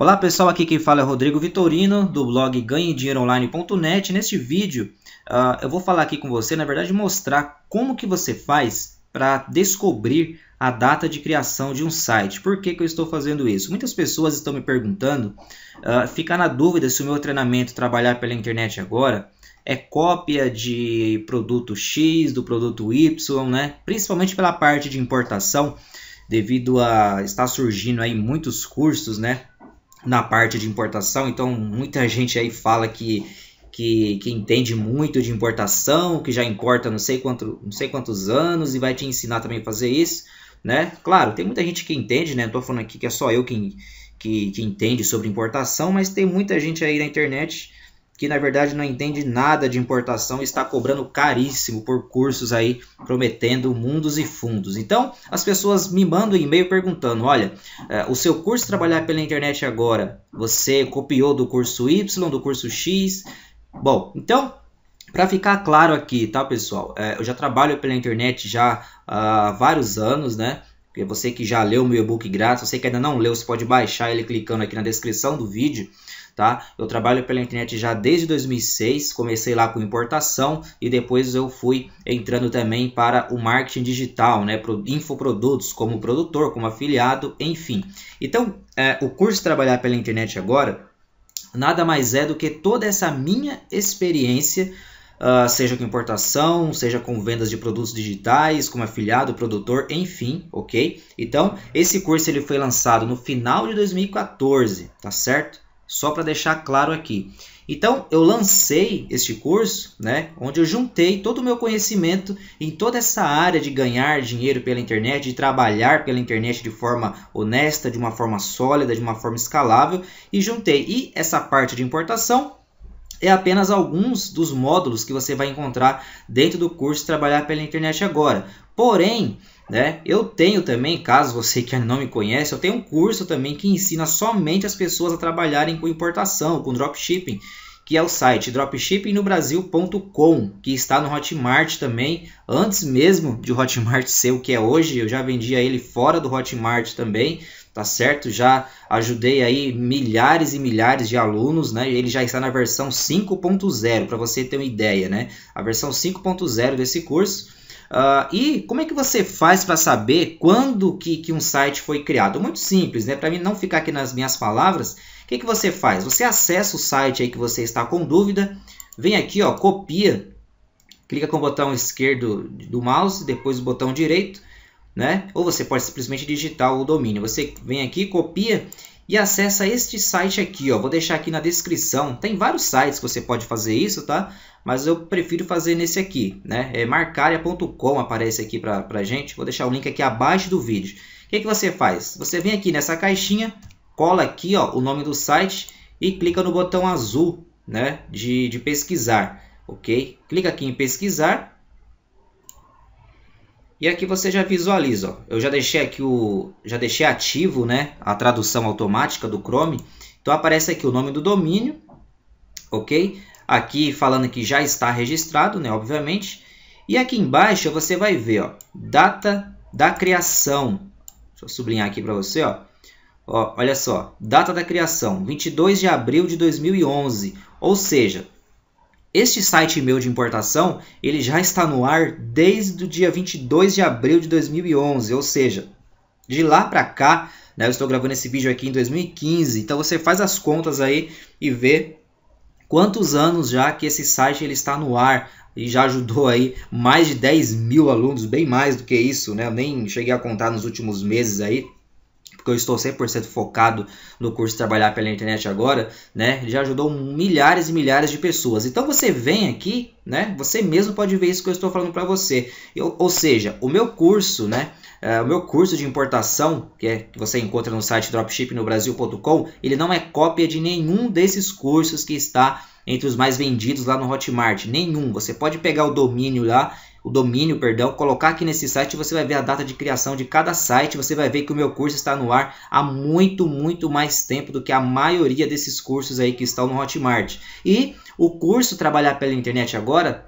Olá pessoal, aqui quem fala é Rodrigo Vitorino do blog ganhedinheiroonline.net. Neste vídeo uh, eu vou falar aqui com você, na verdade mostrar como que você faz para descobrir a data de criação de um site. Por que, que eu estou fazendo isso? Muitas pessoas estão me perguntando, uh, na dúvida se o meu treinamento trabalhar pela internet agora é cópia de produto X, do produto Y, né? principalmente pela parte de importação, devido a estar surgindo aí muitos cursos, né? na parte de importação, então muita gente aí fala que, que, que, entende muito de importação, que já importa não sei, quanto, não sei quantos anos e vai te ensinar também a fazer isso, né? Claro, tem muita gente que entende, né? Não tô falando aqui que é só eu quem que, que entende sobre importação, mas tem muita gente aí na internet que na verdade não entende nada de importação e está cobrando caríssimo por cursos aí prometendo mundos e fundos. Então as pessoas me mandam um e-mail perguntando: olha, eh, o seu curso trabalhar pela internet agora, você copiou do curso Y, do curso X? Bom, então para ficar claro aqui, tá pessoal? Eh, eu já trabalho pela internet já há vários anos, né? Porque você que já leu o meu e-book grátis, você que ainda não leu, você pode baixar ele clicando aqui na descrição do vídeo tá? Eu trabalho pela internet já desde 2006, comecei lá com importação e depois eu fui entrando também para o marketing digital, né? Pro, infoprodutos como produtor, como afiliado, enfim. Então, é, o curso Trabalhar pela Internet Agora nada mais é do que toda essa minha experiência Uh, seja com importação, seja com vendas de produtos digitais, como afiliado, produtor, enfim, ok? Então, esse curso ele foi lançado no final de 2014, tá certo? só para deixar claro aqui. Então, eu lancei este curso, né, onde eu juntei todo o meu conhecimento em toda essa área de ganhar dinheiro pela internet, de trabalhar pela internet de forma honesta, de uma forma sólida, de uma forma escalável, e juntei. E essa parte de importação é apenas alguns dos módulos que você vai encontrar dentro do curso Trabalhar pela Internet Agora. Porém, né? Eu tenho também, caso você que não me conhece, eu tenho um curso também que ensina somente as pessoas a trabalharem com importação, com dropshipping, que é o site dropshippingnobrasil.com, que está no Hotmart também, antes mesmo de o Hotmart ser o que é hoje, eu já vendia ele fora do Hotmart também, tá certo? Já ajudei aí milhares e milhares de alunos, né? Ele já está na versão 5.0, para você ter uma ideia, né? A versão 5.0 desse curso Uh, e como é que você faz para saber quando que, que um site foi criado? Muito simples, né? Para mim não ficar aqui nas minhas palavras, o que, que você faz? Você acessa o site aí que você está com dúvida, vem aqui, ó, copia, clica com o botão esquerdo do mouse, depois o botão direito, né? Ou você pode simplesmente digitar o domínio. Você vem aqui, copia e acessa este site aqui, ó. Vou deixar aqui na descrição. Tem vários sites que você pode fazer isso, tá? Mas eu prefiro fazer nesse aqui, né? É marcaria.com aparece aqui pra, pra gente. Vou deixar o link aqui abaixo do vídeo. O que, que você faz? Você vem aqui nessa caixinha, cola aqui, ó, o nome do site e clica no botão azul, né? De, de pesquisar, ok? Clica aqui em pesquisar e aqui você já visualiza, ó. eu já deixei aqui o, já deixei ativo, né, a tradução automática do Chrome. Então aparece aqui o nome do domínio, ok? Aqui falando que já está registrado, né, obviamente. E aqui embaixo você vai ver, ó, data da criação. Deixa eu sublinhar aqui para você, ó. ó. Olha só, data da criação, 22 de abril de 2011. Ou seja, este site meu de importação, ele já está no ar desde o dia 22 de abril de 2011, ou seja, de lá para cá, né, eu estou gravando esse vídeo aqui em 2015, então você faz as contas aí e vê quantos anos já que esse site ele está no ar e já ajudou aí mais de 10 mil alunos, bem mais do que isso, né? Eu nem cheguei a contar nos últimos meses aí, porque eu estou 100% focado no curso Trabalhar pela Internet agora, né? Já ajudou milhares e milhares de pessoas. Então você vem aqui, né? Você mesmo pode ver isso que eu estou falando para você. Eu, ou seja, o meu curso, né? É, o meu curso de importação, que, é, que você encontra no site dropshipnobrasil.com, ele não é cópia de nenhum desses cursos que está entre os mais vendidos lá no Hotmart. Nenhum. Você pode pegar o domínio lá o domínio, perdão, colocar aqui nesse site, você vai ver a data de criação de cada site, você vai ver que o meu curso está no ar há muito, muito mais tempo do que a maioria desses cursos aí que estão no Hotmart. E o curso Trabalhar pela Internet agora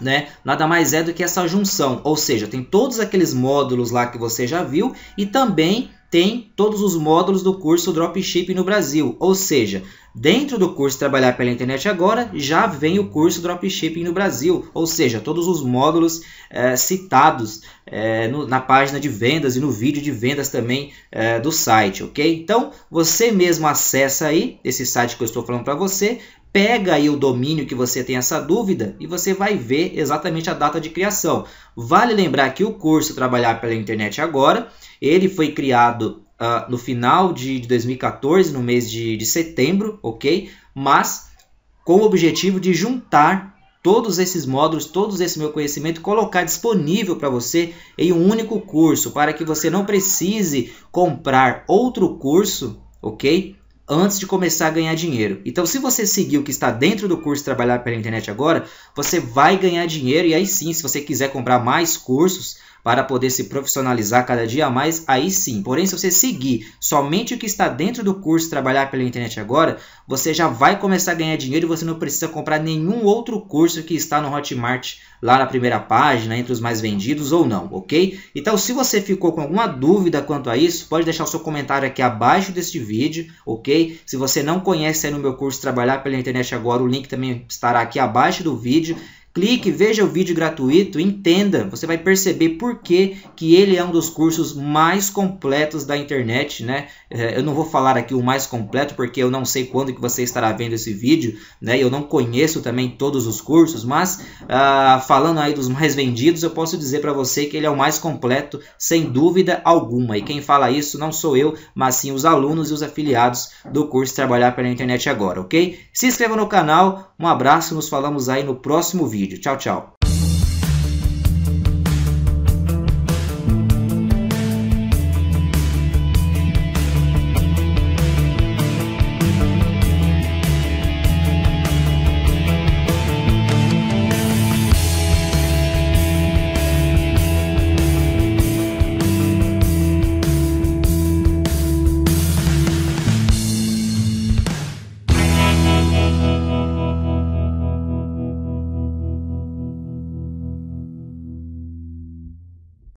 né? Nada mais é do que essa junção, ou seja, tem todos aqueles módulos lá que você já viu e também tem todos os módulos do curso Dropshipping no Brasil, ou seja, dentro do curso Trabalhar pela Internet Agora já vem o curso Dropshipping no Brasil, ou seja, todos os módulos é, citados é, no, na página de vendas e no vídeo de vendas também é, do site, ok? Então você mesmo acessa aí esse site que eu estou falando para você, pega aí o domínio que você tem essa dúvida e você vai ver exatamente a data de criação. Vale lembrar que o curso Trabalhar pela Internet Agora ele foi criado uh, no final de, 2014, no mês de, de setembro, ok? Mas com o objetivo de juntar todos esses módulos, todos esse meu conhecimento, colocar disponível para você em um único curso, para que você não precise comprar outro curso, ok? Antes de começar a ganhar dinheiro. Então, se você seguir o que está dentro do curso Trabalhar pela Internet agora, você vai ganhar dinheiro e aí sim, se você quiser comprar mais cursos, para poder se profissionalizar cada dia mais, aí sim. Porém, se você seguir somente o que está dentro do curso Trabalhar pela Internet Agora, você já vai começar a ganhar dinheiro e você não precisa comprar nenhum outro curso que está no Hotmart lá na primeira página, entre os mais vendidos ou não, ok? Então, se você ficou com alguma dúvida quanto a isso, pode deixar o seu comentário aqui abaixo deste vídeo, ok? Se você não conhece aí no meu curso Trabalhar pela Internet Agora, o link também estará aqui abaixo do vídeo. Clique, veja o vídeo gratuito, entenda. Você vai perceber por que, que ele é um dos cursos mais completos da internet, né? É, eu não vou falar aqui o mais completo porque eu não sei quando que você estará vendo esse vídeo, né? Eu não conheço também todos os cursos, mas uh, falando aí dos mais vendidos, eu posso dizer para você que ele é o mais completo, sem dúvida alguma. E quem fala isso não sou eu, mas sim os alunos e os afiliados do curso Trabalhar pela Internet Agora, ok? Se inscreva no canal, um abraço, nos falamos aí no próximo vídeo vídeo. Tchau, tchau.